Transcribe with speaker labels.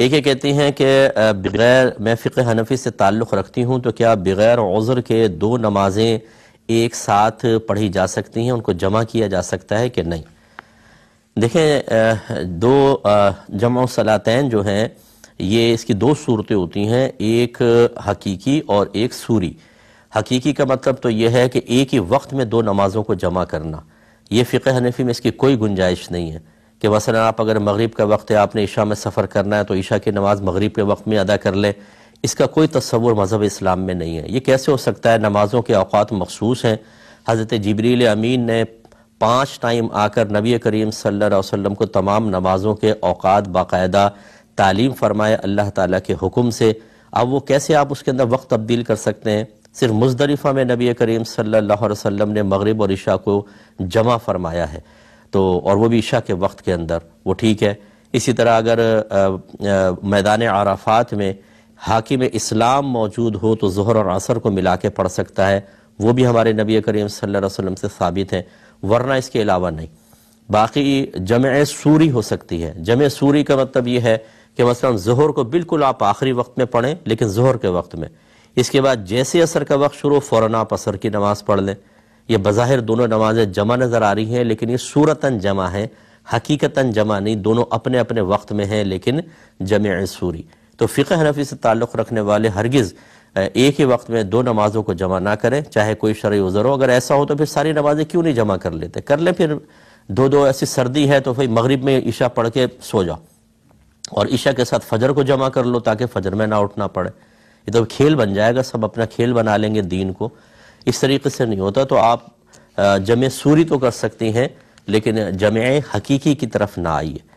Speaker 1: एक ये कहती हैं कि बगैर मैं फ़िक हनफी से ताल्लुक़ रखती हूँ तो क्या बगैर उज़र के दो नमाजें एक साथ पढ़ी जा सकती हैं उनको जमा किया जा सकता है कि नहीं देखें दो जमा सलातैन जो हैं ये इसकी दो सूरतें होती हैं एक हकीकी और एक सूरी हकीकी का मतलब तो यह है कि एक ही वक्त में दो नमाज़ों को जमा करना ये फ़िक हनफी में इसकी कोई गुंजाइश नहीं है कि मसला आप अगर मग़रब का वक्त है आपने ईशा में सफ़र करना है तो ईशा की नमाज़ मग़रब के वक्त में अदा कर लें इसका कोई तस्वुर मज़हब इस्लाम में नहीं है ये कैसे हो सकता है नमाज़ों के अवात मखसूस हैं हज़रत जबरील अमीन ने पाँच टाइम आकर नबी करीम सल्ला वसम को तमाम नमाज़ों के अवात बाकायदा तालीम फ़रमाए अल्लाह ताली के हुक्म से अब वो कैसे आप उसके अंदर वक्त तब्दील कर सकते हैं सिर्फ मुजदलिफ़ा में नबी करीम सल्ला वसम ने मगरब और इशा को जमा फरमाया है तो और वो भी ईशा के वक्त के अंदर वो ठीक है इसी तरह अगर मैदान आराफात में हाकिम इस्लाम मौजूद हो तो जहर और असर को मिला के पढ़ सकता है वो भी हमारे नबी करीम सल्लल्लाहु अलैहि वसल्लम से साबित है वरना इसके अलावा नहीं बाकी जम सूरी हो सकती है जम सूरी का मतलब ये है कि मसलन जहर को बिल्कुल आप आखिरी वक्त में पढ़ें लेकिन जहर के वक्त में इसके बाद जैसे असर का वक्त शुरू फ़ौरन आप असर की नमाज़ पढ़ लें ये बज़ाहिर दोनों नमाजें जमा नज़र आ रही हैं लेकिन ये सूरतन जमा है हकीकता जमा नहीं दोनों अपने अपने वक्त में हैं लेकिन जम सूरी तो फ़िक हनफी से ताल्लुक़ रखने वाले हरगिज़ एक ही वक्त में दो नमाज़ों को जमा ना करें चाहे कोई शर् उज़र हो अगर ऐसा हो तो फिर सारी नमाज़ें क्यों नहीं जमा कर लेते कर लें फिर दो दो ऐसी सर्दी है तो भाई मगरब में ईशा पढ़ के सो जाओ और ईशा के साथ फजर को जमा कर लो ताकि फजर में ना उठना पड़े ये तो खेल बन जाएगा सब अपना खेल बना लेंगे दीन को इस तरीके से नहीं होता तो आप जमे सूरी तो कर सकती हैं लेकिन जमे हकीकी की तरफ ना आइए